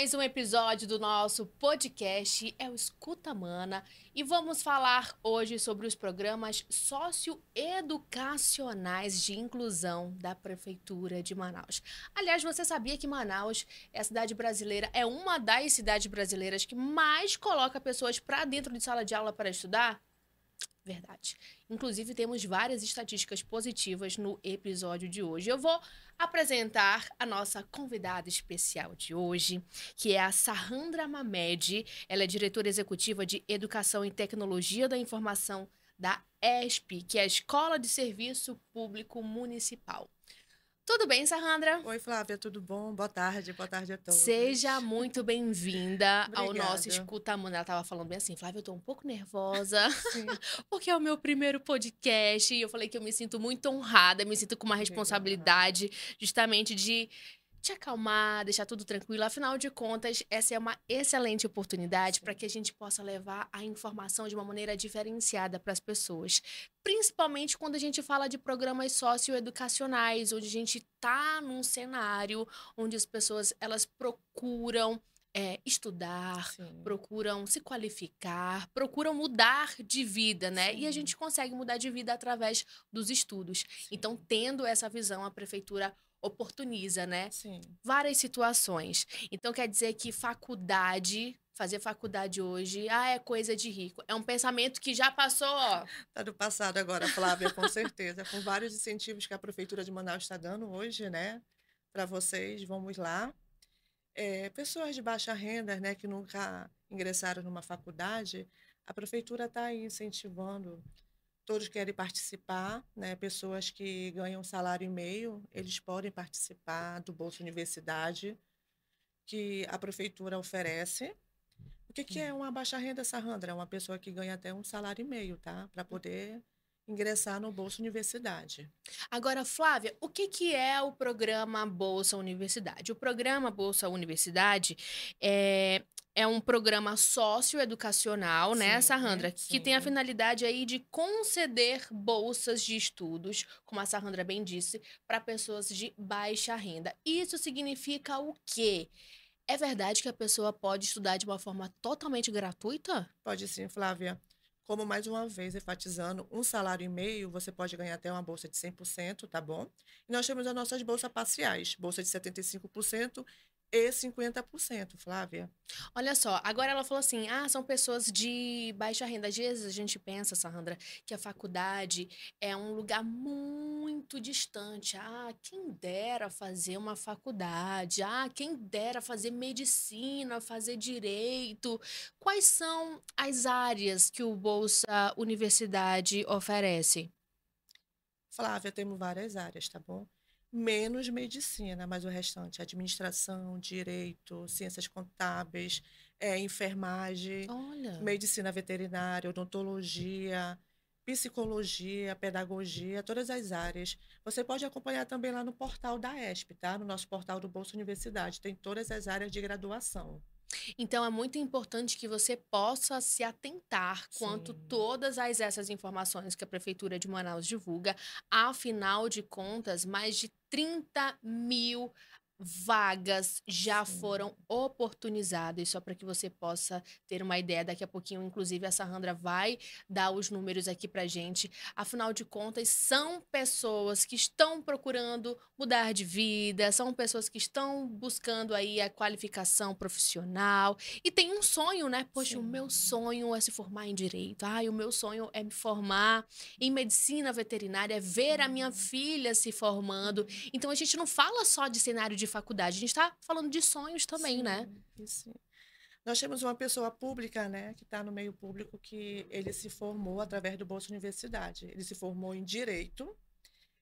mais um episódio do nosso podcast, é o Escuta Mana, e vamos falar hoje sobre os programas socioeducacionais de inclusão da Prefeitura de Manaus. Aliás, você sabia que Manaus é a cidade brasileira, é uma das cidades brasileiras que mais coloca pessoas para dentro de sala de aula para estudar? Verdade. Inclusive, temos várias estatísticas positivas no episódio de hoje. Eu vou apresentar a nossa convidada especial de hoje, que é a Sahandra Mamed. Ela é diretora executiva de Educação e Tecnologia da Informação da ESP, que é a Escola de Serviço Público Municipal. Tudo bem, Sandra? Oi, Flávia, tudo bom? Boa tarde, boa tarde a todos. Seja muito bem-vinda ao nosso Escuta Amanda. Ela tava falando bem assim, Flávia, eu tô um pouco nervosa, porque é o meu primeiro podcast e eu falei que eu me sinto muito honrada, me sinto com uma responsabilidade justamente de te acalmar, deixar tudo tranquilo. Afinal de contas, essa é uma excelente oportunidade para que a gente possa levar a informação de uma maneira diferenciada para as pessoas. Principalmente quando a gente fala de programas socioeducacionais, onde a gente está num cenário onde as pessoas elas procuram é, estudar, Sim. procuram se qualificar, procuram mudar de vida, né? Sim. E a gente consegue mudar de vida através dos estudos. Sim. Então, tendo essa visão, a prefeitura oportuniza, né? Sim. Várias situações. Então quer dizer que faculdade, fazer faculdade hoje, ah, é coisa de rico. É um pensamento que já passou, ó. Tá do passado agora, Flávia, com certeza. com vários incentivos que a prefeitura de Manaus está dando hoje, né? Para vocês, vamos lá. É, pessoas de baixa renda, né, que nunca ingressaram numa faculdade, a prefeitura está incentivando todos querem participar, né? Pessoas que ganham salário e meio, eles podem participar do Bolsa Universidade que a prefeitura oferece. O que, que é hum. uma baixa renda, Sarandra? É uma pessoa que ganha até um salário e meio, tá? Para poder ingressar no Bolsa Universidade. Agora, Flávia, o que, que é o programa Bolsa Universidade? O programa Bolsa Universidade é, é um programa socioeducacional, né, Sarandra? É, que tem a finalidade aí de conceder bolsas de estudos, como a Sarandra bem disse, para pessoas de baixa renda. Isso significa o quê? É verdade que a pessoa pode estudar de uma forma totalmente gratuita? Pode sim, Flávia. Como, mais uma vez, enfatizando, um salário e meio, você pode ganhar até uma bolsa de 100%, tá bom? E nós temos as nossas bolsas parciais, bolsa de 75% e 50%, Flávia. Olha só, agora ela falou assim: ah, são pessoas de baixa renda. Às vezes a gente pensa, Sandra, que a faculdade é um lugar muito distante. Ah, quem dera fazer uma faculdade. Ah, quem dera fazer medicina, fazer direito. Quais são as áreas que o Bolsa Universidade oferece? Flávia, temos várias áreas, tá bom? menos medicina, mas o restante, administração, direito, ciências contábeis, é, enfermagem, Olha. medicina veterinária, odontologia, psicologia, pedagogia, todas as áreas. Você pode acompanhar também lá no portal da ESP, tá? No nosso portal do Bolsa Universidade, tem todas as áreas de graduação. Então é muito importante que você possa se atentar Sim. quanto todas as essas informações que a prefeitura de Manaus divulga. Afinal de contas, mais de 30 mil vagas já Sim. foram oportunizadas, só para que você possa ter uma ideia. Daqui a pouquinho, inclusive, a Sandra vai dar os números aqui para gente. Afinal de contas, são pessoas que estão procurando mudar de vida, são pessoas que estão buscando aí a qualificação profissional e tem um sonho, né? Poxa, Sim. o meu sonho é se formar em direito. Ai, o meu sonho é me formar em medicina veterinária, é ver a minha filha se formando. Uhum. Então, a gente não fala só de cenário de faculdade. A gente está falando de sonhos também, sim, né? Sim. Nós temos uma pessoa pública, né, que está no meio público, que ele se formou através do Bolsa Universidade. Ele se formou em Direito,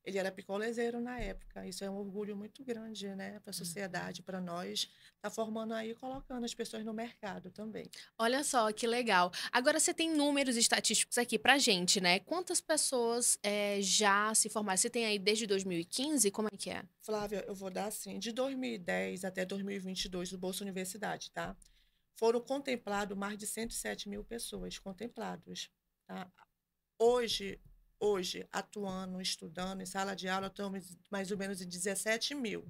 ele era picolezeiro na época. Isso é um orgulho muito grande, né, para a uhum. sociedade, para nós. Tá formando aí, colocando as pessoas no mercado também. Olha só que legal. Agora você tem números estatísticos aqui para gente, né? Quantas pessoas é, já se formaram? Você tem aí desde 2015? Como é que é? Flávia, eu vou dar assim, de 2010 até 2022 do Bolsa Universidade, tá? Foram contemplados mais de 107 mil pessoas contemplados. Tá? Hoje, Hoje, atuando, estudando, em sala de aula, estamos mais ou menos em 17 mil.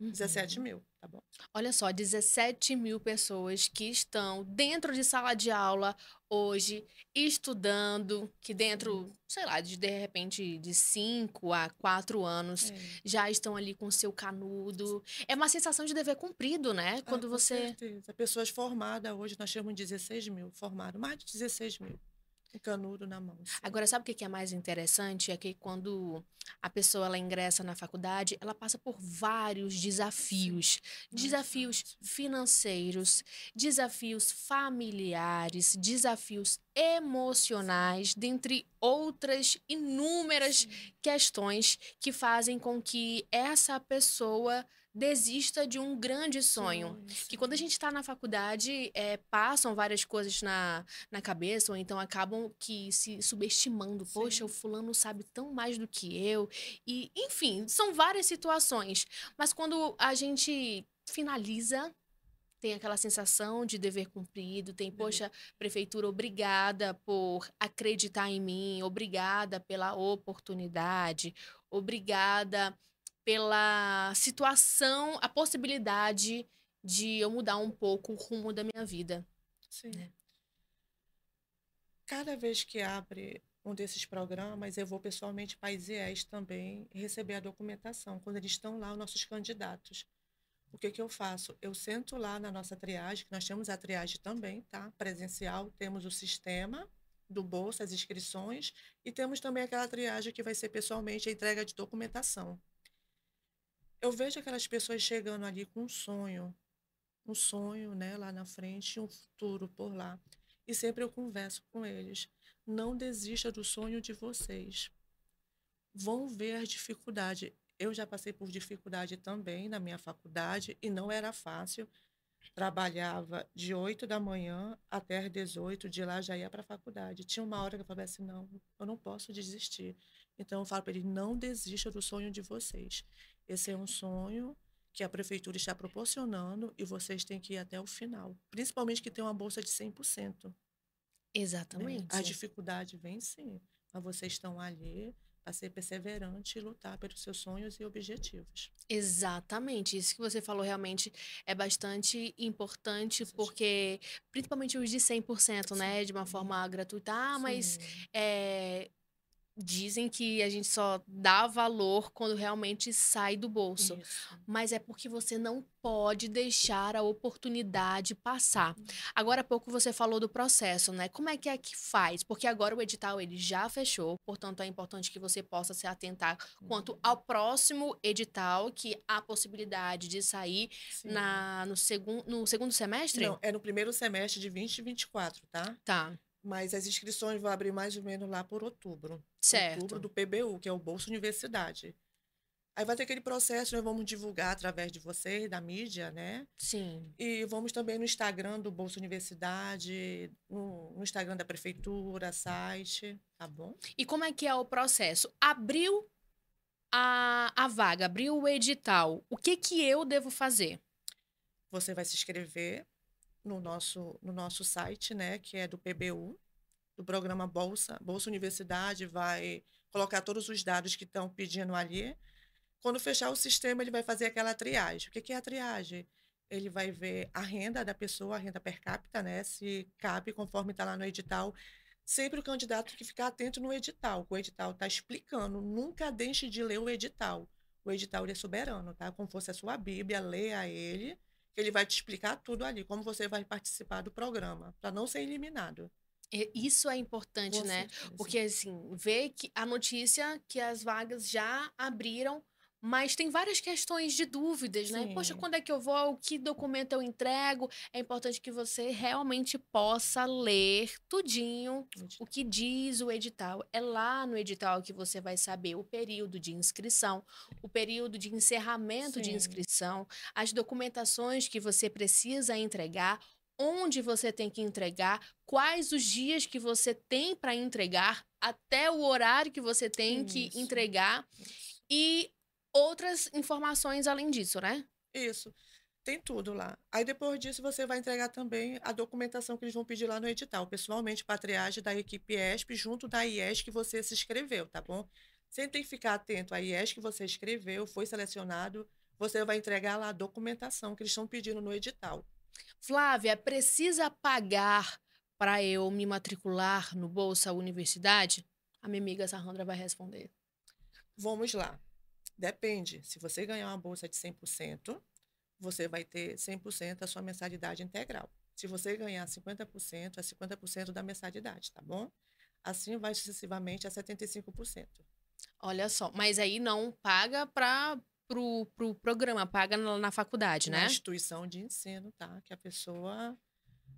Uhum. 17 mil, tá bom? Olha só, 17 mil pessoas que estão dentro de sala de aula hoje, estudando, que dentro, sei lá, de, de repente de 5 a 4 anos, é. já estão ali com seu canudo. É uma sensação de dever cumprido, né? Ah, Quando ah, com você. Certeza. Pessoas formadas hoje, nós temos 16 mil formados, mais de 16 mil o canudo na mão. Assim. Agora, sabe o que é mais interessante? É que quando a pessoa ela ingressa na faculdade, ela passa por vários desafios: desafios financeiros, desafios familiares, desafios emocionais, dentre outras inúmeras questões que fazem com que essa pessoa desista de um grande sonho. Sim, que quando a gente está na faculdade, é, passam várias coisas na, na cabeça, ou então acabam que se subestimando. Sim. Poxa, o fulano sabe tão mais do que eu. E, enfim, são várias situações. Mas quando a gente finaliza tem aquela sensação de dever cumprido, tem, poxa, prefeitura, obrigada por acreditar em mim, obrigada pela oportunidade, obrigada pela situação, a possibilidade de eu mudar um pouco o rumo da minha vida. Sim. Né? Cada vez que abre um desses programas, eu vou pessoalmente para IES também receber a documentação, quando eles estão lá, os nossos candidatos. O que, que eu faço? Eu sento lá na nossa triagem, que nós temos a triagem também, tá? Presencial, temos o sistema do bolsa, as inscrições, e temos também aquela triagem que vai ser pessoalmente a entrega de documentação eu vejo aquelas pessoas chegando ali com um sonho, um sonho, né, lá na frente, um futuro por lá. E sempre eu converso com eles. Não desista do sonho de vocês. Vão ver as dificuldades. Eu já passei por dificuldade também na minha faculdade e não era fácil. Trabalhava de 8 da manhã até as 18, de lá já ia para a faculdade. Tinha uma hora que eu falava assim: não, eu não posso desistir. Então eu falo para eles: não desista do sonho de vocês. Esse é um sonho que a prefeitura está proporcionando e vocês têm que ir até o final. Principalmente que tem uma bolsa de 100%. Né? Exatamente. Né? A dificuldade vem sim, mas vocês estão ali para ser perseverante e lutar pelos seus sonhos e objetivos. Exatamente. Isso que você falou realmente é bastante importante, é porque, principalmente os de 100%, né? De uma forma gratuita. Ah, mas é, dizem que a gente só dá valor quando realmente sai do bolso. Isso. Mas é porque você não pode deixar a oportunidade passar. Uhum. Agora há pouco você falou do processo, né? Como é que é que faz? Porque agora o edital ele já fechou, portanto é importante que você possa se atentar quanto uhum. ao próximo edital que há possibilidade de sair na no segundo no segundo semestre? Não, é no primeiro semestre de 2024, tá? Tá. Mas as inscrições vão abrir mais ou menos lá por outubro. Certo. Outubro do PBU, que é o Bolsa Universidade. Aí vai ter aquele processo, nós vamos divulgar através de vocês, da mídia, né? Sim. E vamos também no Instagram do Bolsa Universidade, no, no Instagram da Prefeitura, site, tá bom? E como é que é o processo? Abriu a, a vaga, abriu o edital, o que que eu devo fazer? Você vai se inscrever no nosso, no nosso site, né, que é do PBU, do programa Bolsa, Bolsa Universidade, vai colocar todos os dados que estão pedindo ali. Quando fechar o sistema, ele vai fazer aquela triagem. O que é a triagem? Ele vai ver a renda da pessoa, a renda per capita, né? Se cabe, conforme está lá no edital. Sempre o candidato tem que ficar atento no edital, o edital está explicando. Nunca deixe de ler o edital. O edital é soberano, tá? Como fosse a sua Bíblia, leia ele que ele vai te explicar tudo ali, como você vai participar do programa, para não ser eliminado. Isso é importante, Com né? Certeza. Porque, assim, ver que a notícia que as vagas já abriram mas tem várias questões de dúvidas, né? Sim. Poxa, quando é que eu vou? Que documento eu entrego? É importante que você realmente possa ler tudinho o que diz o edital. É lá no edital que você vai saber o período de inscrição, o período de encerramento Sim. de inscrição, as documentações que você precisa entregar, onde você tem que entregar, quais os dias que você tem para entregar, até o horário que você tem Isso. que entregar. Isso. E outras informações além disso, né? Isso. Tem tudo lá. Aí depois disso você vai entregar também a documentação que eles vão pedir lá no edital, pessoalmente para triagem da equipe ESP junto da IES que você se inscreveu, tá bom? Você tem que ficar atento à IES que você escreveu, foi selecionado, você vai entregar lá a documentação que eles estão pedindo no edital. Flávia, precisa pagar para eu me matricular no Bolsa Universidade? A minha amiga Sarandra vai responder. Vamos lá. Depende. Se você ganhar uma bolsa de 100%, você vai ter 100% da sua mensalidade integral. Se você ganhar 50%, é 50% da mensalidade, tá bom? Assim vai sucessivamente a 75%. Olha só, mas aí não paga para pro, pro programa, paga na, na faculdade, na né? Na instituição de ensino, tá? Que a pessoa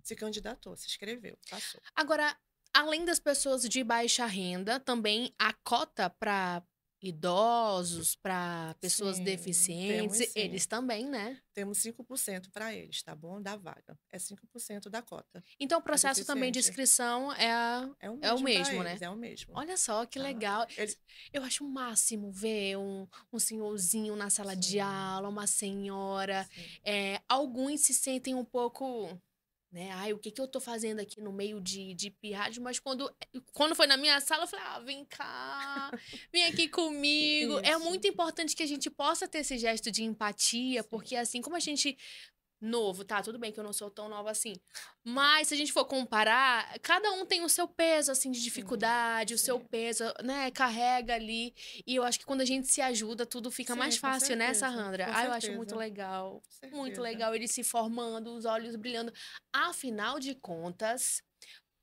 se candidatou, se inscreveu, passou. Agora, além das pessoas de baixa renda, também a cota para idosos, para pessoas Sim, deficientes, temos, eles também, né? Temos 5% para eles, tá bom? Da vaga. É 5% da cota. Então o processo também de inscrição é, a, é o mesmo, é o mesmo né? Eles, é o mesmo. Olha só que ah, legal. Ele... Eu acho o máximo ver um, um senhorzinho na sala Sim. de aula, uma senhora. É, alguns se sentem um pouco né? Ai, o que, que eu tô fazendo aqui no meio de, de pirralhos? Mas quando, quando foi na minha sala, eu falei, ah, vem cá, vem aqui comigo. É Isso. É muito importante que a gente possa ter esse gesto de empatia, Sim. porque assim como a gente novo, tá? Tudo bem que eu não sou tão nova assim. Mas se a gente for comparar, cada um tem o seu peso, assim, de dificuldade, Sim. o seu uhum. peso, né? Carrega ali. E eu acho que quando a gente se ajuda, tudo fica Sim, mais fácil, né, Sandra? Ah, eu acho muito legal. Muito legal ele se formando, os olhos brilhando. Afinal de contas,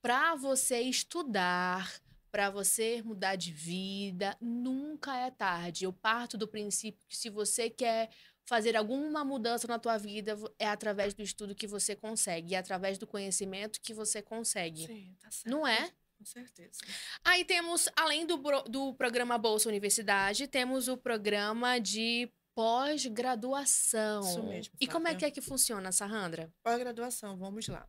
para você estudar, para você mudar de vida, nunca é tarde. Eu parto do princípio que se você quer fazer alguma mudança na tua vida é através do estudo que você consegue, é através do conhecimento que você consegue. Sim, tá certo. Não é? Com certeza. Aí temos, além do, do programa Bolsa Universidade, temos o programa de pós-graduação. Isso mesmo. E como é que é que funciona, Sarandra? Pós-graduação, vamos lá.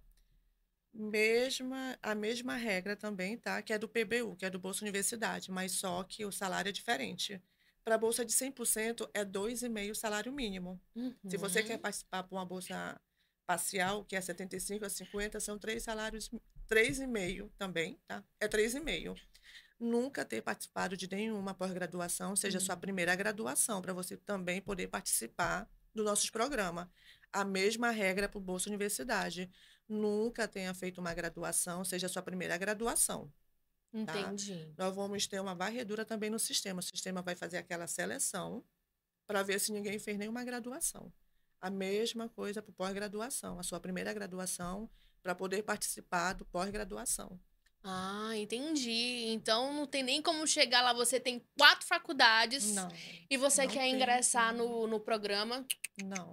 Mesma, a mesma regra também, tá? Que é do PBU, que é do Bolsa Universidade, mas só que o salário é diferente. Para a bolsa de 100% é 2,5 salário mínimo. Uhum. Se você uhum. quer participar para uma bolsa parcial, que é 75 a 50, são três salários, 3,5 também, tá? É 3,5. Nunca ter participado de nenhuma pós-graduação, seja uhum. sua primeira graduação, para você também poder participar do nossos programas. A mesma regra para o Bolsa Universidade. Nunca tenha feito uma graduação, seja sua primeira graduação. Tá? Entendi. Tá? Nós vamos ter uma varredura também no sistema. O sistema vai fazer aquela seleção para ver se ninguém fez nenhuma graduação. A mesma coisa para pós-graduação, a sua primeira graduação, para poder participar do pós-graduação. Ah, entendi. Então não tem nem como chegar lá. Você tem quatro faculdades não, e você quer tem. ingressar no, no programa? Não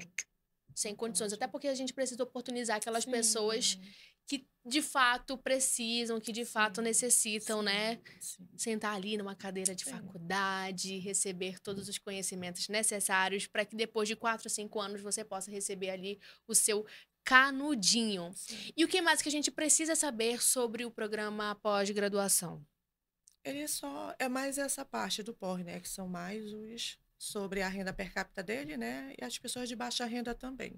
sem condições. Até porque a gente precisa oportunizar aquelas Sim. pessoas que de fato precisam, que de fato necessitam, Sim. né? Sentar ali numa cadeira de é. faculdade, receber todos os conhecimentos necessários para que depois de quatro, cinco anos você possa receber ali o seu canudinho. E o que mais que a gente precisa saber sobre o programa pós-graduação? Ele é só é mais essa parte do pós, né? Que são mais os sobre a renda per capita dele, né? E as pessoas de baixa renda também.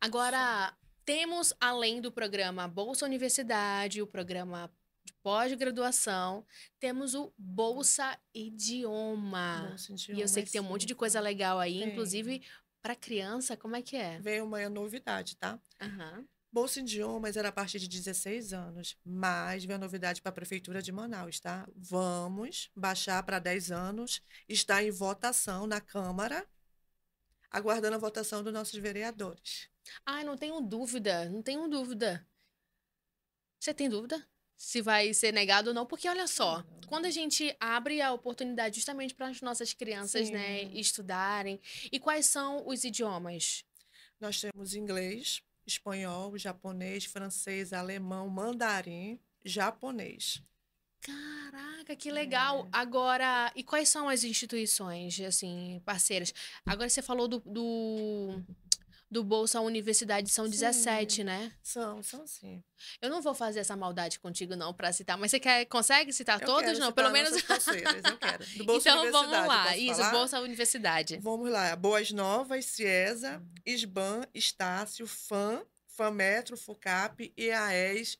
Agora, Só. temos, além do programa Bolsa Universidade, o programa de pós-graduação, temos o Bolsa Idioma. Bolsa Idioma. E eu sei que tem um monte de coisa legal aí, tem. inclusive para criança, como é que é? Veio uma novidade, tá? Uhum. Bolsa Idiomas era a partir de 16 anos, mas vem a novidade para a Prefeitura de Manaus, tá? Vamos baixar para 10 anos, está em votação na Câmara, aguardando a votação dos nossos vereadores. Ai, não tenho dúvida, não tenho dúvida. Você tem dúvida? Se vai ser negado ou não? Porque olha só, quando a gente abre a oportunidade justamente para as nossas crianças né, Sim. né, estudarem, e quais são os idiomas? Nós temos inglês, espanhol, japonês, francês, alemão, mandarim, japonês. Caraca, que é. legal. É. Agora, e quais são as instituições, assim, parceiras? Agora você falou do, do do Bolsa Universidade são sim. 17, né? São, são sim. Eu não vou fazer essa maldade contigo, não, para citar, mas você quer, consegue citar eu todos? não, citar pelo menos. eu quero. Do Bolsa então vamos lá. Isso, falar? Bolsa Universidade. Vamos lá. Boas Novas, Ciesa, hum. ISBAN, Estácio, FAM, FAMetro, FUCAP, IAES,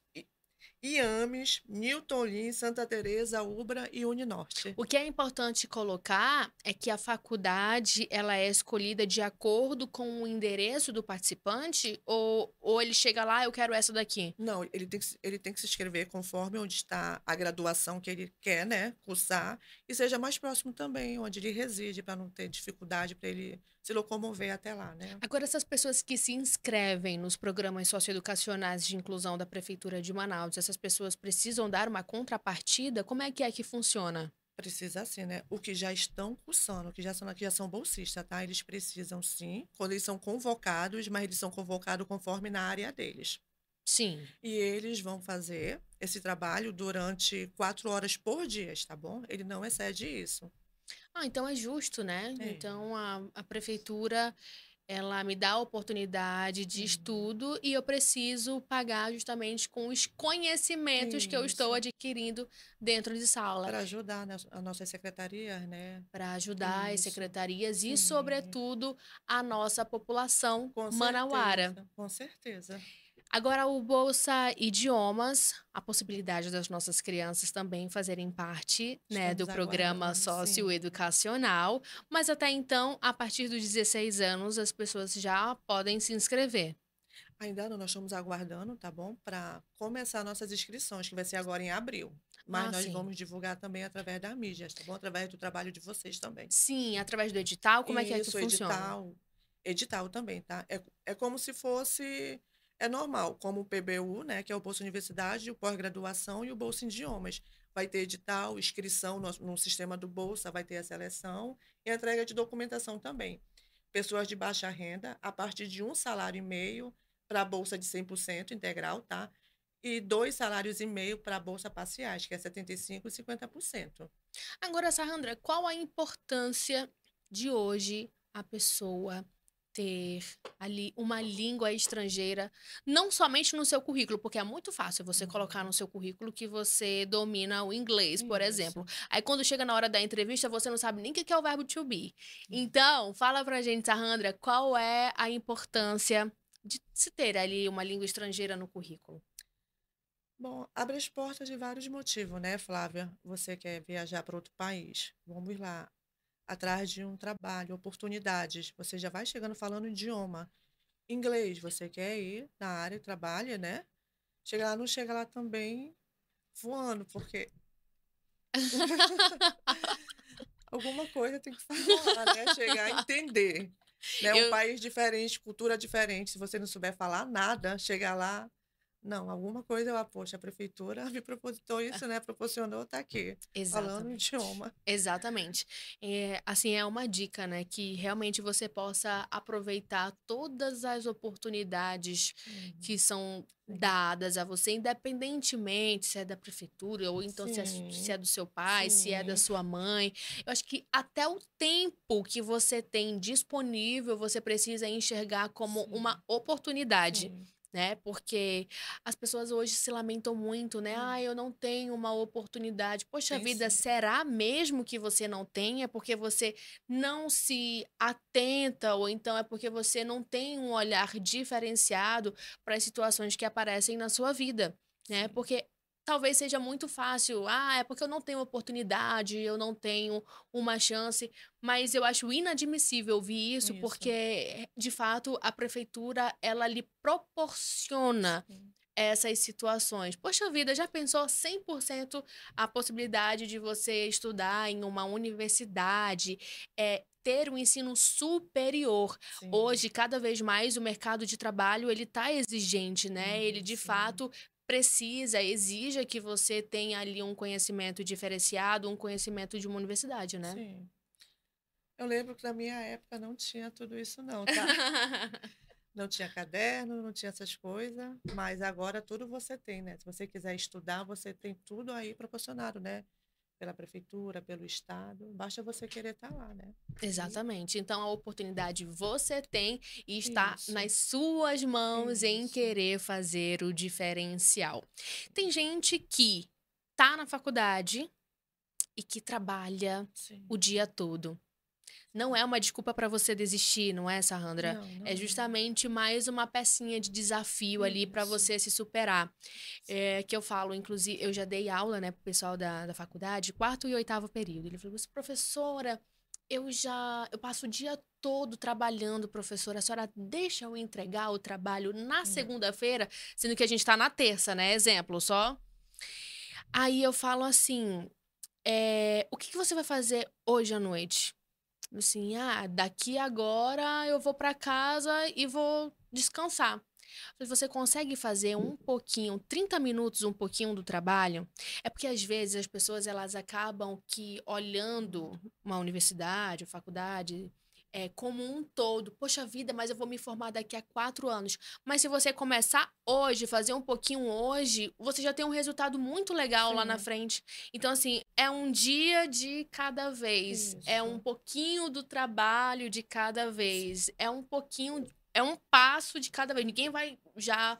Iames, Newton Lins, Santa Teresa, Ubra e Uninorte. O que é importante colocar é que a faculdade ela é escolhida de acordo com o endereço do participante ou, ou ele chega lá, eu quero essa daqui? Não, ele tem, que, ele tem que se inscrever conforme onde está a graduação que ele quer, né? Cursar e seja mais próximo também onde ele reside, para não ter dificuldade para ele se locomover até lá, né? Agora, essas pessoas que se inscrevem nos programas socioeducacionais de inclusão da Prefeitura de Manaus, essas pessoas precisam dar uma contrapartida? Como é que é que funciona? Precisa sim, né? O que já estão cursando, que já são, que já são bolsistas, tá? Eles precisam sim, quando eles são convocados, mas eles são convocados conforme na área deles. Sim. E eles vão fazer esse trabalho durante quatro horas por dia, tá bom? Ele não excede isso. Ah, então é justo, né? É. Então a, a prefeitura ela me dá a oportunidade de uhum. estudo e eu preciso pagar justamente com os conhecimentos Isso. que eu estou adquirindo dentro de sala. Para ajudar as nossas secretarias, né? Para ajudar Isso. as secretarias Sim. e, sobretudo, a nossa população com manauara. Certeza. Com certeza. Agora, o Bolsa Idiomas, a possibilidade das nossas crianças também fazerem parte né, do programa socioeducacional, mas até então, a partir dos 16 anos, as pessoas já podem se inscrever. Ainda não, nós estamos aguardando, tá bom? Para começar nossas inscrições, que vai ser agora em abril. Mas ah, nós sim. vamos divulgar também através da mídia, tá bom? Através do trabalho de vocês também. Sim, através do edital, como Isso, é que é que funciona? Edital, edital também, tá? É, é como se fosse é normal, como o PBU, né, que é o Bolsa Universidade, o pós-graduação e o Bolsa em Idiomas. Vai ter edital, inscrição no, no, sistema do Bolsa, vai ter a seleção e a entrega de documentação também. Pessoas de baixa renda, a partir de um salário e meio para a Bolsa de 100% integral, tá? E dois salários e meio para a Bolsa Parciais, que é 75% e 50%. Agora, Sarandra, qual a importância de hoje a pessoa ter ali uma língua estrangeira, não somente no seu currículo, porque é muito fácil você uhum. colocar no seu currículo que você domina o inglês, por Isso. exemplo. Aí quando chega na hora da entrevista, você não sabe nem o que é o verbo to be. Então, fala pra gente, Sandra, qual é a importância de se ter ali uma língua estrangeira no currículo? Bom, abre as portas de vários motivos, né, Flávia? Você quer viajar para outro país? Vamos lá atrás de um trabalho, oportunidades. Você já vai chegando falando idioma. Inglês, você quer ir na área, trabalha, né? Chega lá, não chega lá também voando, porque. Alguma coisa tem que falar, né? Chegar a entender. É um país diferente, cultura diferente. Se você não souber falar nada, chegar lá, não, alguma coisa eu poxa, a prefeitura me proporcionou isso, né? Proporcionou, tá aqui. Exatamente. Falando o idioma. Exatamente. É, assim, é uma dica, né? Que realmente você possa aproveitar todas as oportunidades uhum. que são dadas a você, independentemente se é da prefeitura, ou então se é, se é, do seu pai, Sim. se é da sua mãe. Eu acho que até o tempo que você tem disponível, você precisa enxergar como Sim. uma oportunidade. Sim né? Porque as pessoas hoje se lamentam muito, né? Ah, eu não tenho uma oportunidade. Poxa vida, será mesmo que você não tenha É porque você não se atenta ou então é porque você não tem um olhar diferenciado para as situações que aparecem na sua vida, né? Porque talvez seja muito fácil. Ah, é porque eu não tenho oportunidade, eu não tenho uma chance. Mas eu acho inadmissível ouvir isso, isso. porque, de fato, a prefeitura, ela lhe proporciona Sim. essas situações. Poxa vida, já pensou 100% a possibilidade de você estudar em uma universidade, é, ter um ensino superior. Sim. Hoje, cada vez mais, o mercado de trabalho ele está exigente, né? Sim, ele de uhum, sim. fato precisa, exija que você tenha ali um conhecimento diferenciado, um conhecimento de uma universidade, né? Sim. Eu lembro que na minha época não tinha tudo isso, não, tá? não tinha caderno, não tinha essas coisas, mas agora tudo você tem, né? Se você quiser estudar, você tem tudo aí proporcionado, né? pela prefeitura, pelo estado, basta você querer estar tá lá, né? Exatamente. Então a oportunidade você tem e está Isso. nas suas mãos Isso. em querer fazer o diferencial. Tem gente que tá na faculdade e que trabalha Sim. o dia todo. Não é uma desculpa para você desistir, não é, Sandra? Não, não é, é justamente mais uma pecinha de desafio Isso. ali para você se superar. É, que eu falo, inclusive, eu já dei aula, né, pro pessoal da, da faculdade, quarto e oitavo período. Ele falou assim, professora, eu já eu passo o dia todo trabalhando, professora. A senhora deixa eu entregar o trabalho na hum. segunda-feira, sendo que a gente está na terça, né? Exemplo só. Aí eu falo assim: é, o que, que você vai fazer hoje à noite? assim, ah, daqui agora eu vou para casa e vou descansar. Você consegue fazer um pouquinho, 30 minutos, um pouquinho do trabalho? É porque às vezes as pessoas elas acabam que olhando uma universidade, faculdade, é, como um todo. Poxa vida, mas eu vou me formar daqui a quatro anos. Mas se você começar hoje, fazer um pouquinho hoje, você já tem um resultado muito legal Sim. lá na frente. Então, assim, é um dia de cada vez. É Isso. É um pouquinho do trabalho de cada vez. É um pouquinho. É um passo de cada vez. Ninguém vai já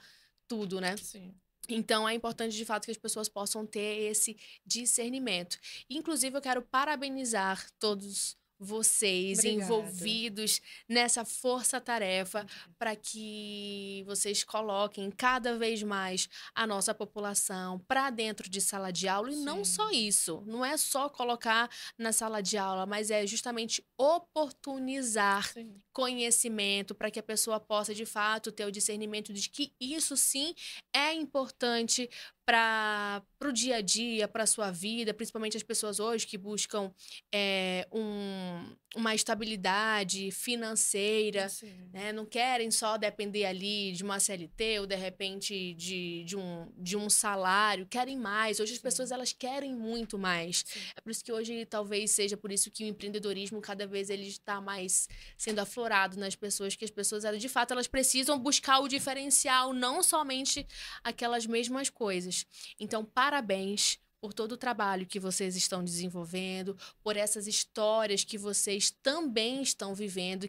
tudo, né? Sim. Então, é importante, de fato, que as pessoas possam ter esse discernimento. Inclusive, eu quero parabenizar todos vocês Obrigada. envolvidos nessa força-tarefa uhum. para que vocês coloquem cada vez mais a nossa população para dentro de sala de aula. Sim. E não só isso, não é só colocar na sala de aula, mas é justamente oportunizar sim. conhecimento para que a pessoa possa, de fato, ter o discernimento de que isso sim é importante para o dia a dia, para sua vida, principalmente as pessoas hoje que buscam é, um, uma estabilidade financeira, né? não querem só depender ali de uma CLT ou de repente de, de, um, de um salário, querem mais. Hoje as Sim. pessoas elas querem muito mais. Sim. É por isso que hoje talvez seja por isso que o empreendedorismo cada vez ele está mais sendo aflorado nas pessoas, que as pessoas de fato elas precisam buscar o diferencial, não somente aquelas mesmas coisas. Então parabéns por todo o trabalho que vocês estão desenvolvendo, por essas histórias que vocês também estão vivendo.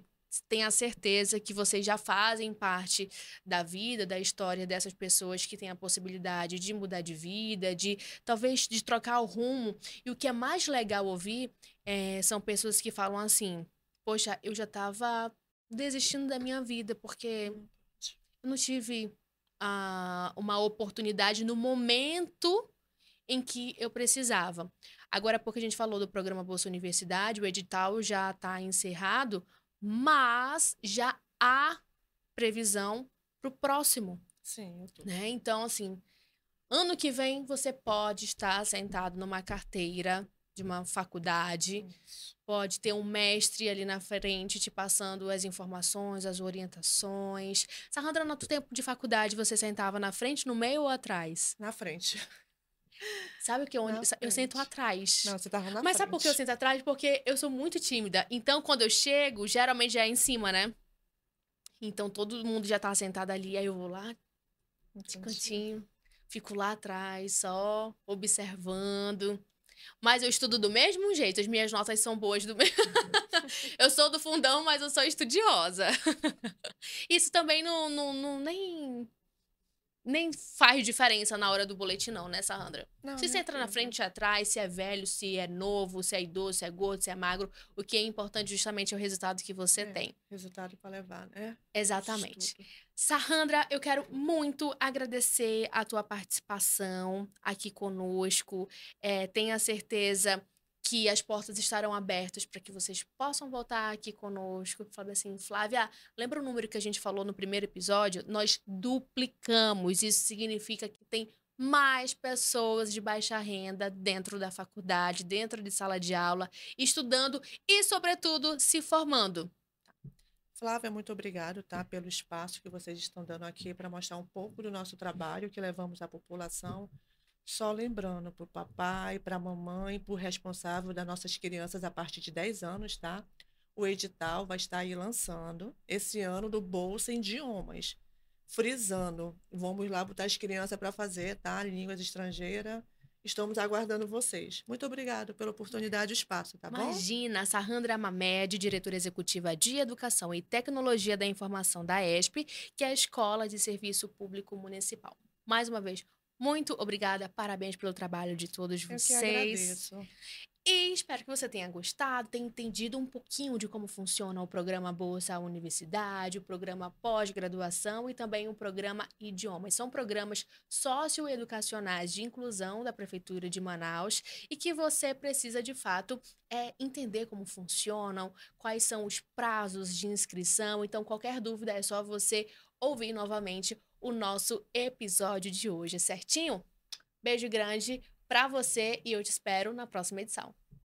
Tenha certeza que vocês já fazem parte da vida, da história dessas pessoas que têm a possibilidade de mudar de vida, de talvez de trocar o rumo. E o que é mais legal ouvir é, são pessoas que falam assim: Poxa, eu já estava desistindo da minha vida porque eu não tive a ah, uma oportunidade no momento em que eu precisava. Agora há pouco a gente falou do programa Bolsa Universidade, o edital já está encerrado, mas já há previsão para o próximo. Sim. Né? Então, assim, ano que vem você pode estar sentado numa carteira de uma faculdade, Isso. pode ter um mestre ali na frente te passando as informações, as orientações. Sandra, no tempo de faculdade você sentava na frente, no meio ou atrás? Na frente. Sabe o que? É onde, eu sento atrás. Não, você tava tá na Mas frente. sabe por que eu sento atrás? Porque eu sou muito tímida. Então, quando eu chego, geralmente é em cima, né? Então, todo mundo já tá sentado ali. Aí eu vou lá, de cantinho. Fico lá atrás, só observando. Mas eu estudo do mesmo jeito, as minhas notas são boas do mesmo. eu sou do fundão, mas eu sou estudiosa. Isso também não, não, não nem nem faz diferença na hora do boletim, não, né, Sandra? Não, se você né, entra na é. frente e atrás, se é velho, se é novo, se é idoso, se é gordo, se é magro, o que é importante justamente é o resultado que você é, tem. Resultado para levar, né? Exatamente. Sandra, eu quero muito agradecer a tua participação aqui conosco. É, tenha certeza que as portas estarão abertas para que vocês possam voltar aqui conosco. Falando assim, Flávia, lembra o número que a gente falou no primeiro episódio? Nós duplicamos. Isso significa que tem mais pessoas de baixa renda dentro da faculdade, dentro de sala de aula, estudando e, sobretudo, se formando. Flávia, muito obrigado, tá, pelo espaço que vocês estão dando aqui para mostrar um pouco do nosso trabalho que levamos à população só lembrando para o papai, para a mamãe, para o responsável das nossas crianças a partir de 10 anos, tá? O edital vai estar aí lançando esse ano do Bolsa em Idiomas, frisando. Vamos lá botar as crianças para fazer, tá? Línguas estrangeiras. Estamos aguardando vocês. Muito obrigada pela oportunidade e espaço, tá Imagina, bom? Imagina, Sarandra Mamed, diretora executiva de Educação e Tecnologia da Informação da ESP, que é a Escola de Serviço Público Municipal. Mais uma vez, muito obrigada, parabéns pelo trabalho de todos Eu vocês. Eu que agradeço. E espero que você tenha gostado, tenha entendido um pouquinho de como funciona o programa Bolsa Universidade, o programa pós-graduação e também o programa Idiomas. São programas socioeducacionais de inclusão da Prefeitura de Manaus e que você precisa, de fato, é entender como funcionam, quais são os prazos de inscrição. Então, qualquer dúvida é só você ouvir novamente o nosso episódio de hoje, certinho? Beijo grande para você e eu te espero na próxima edição.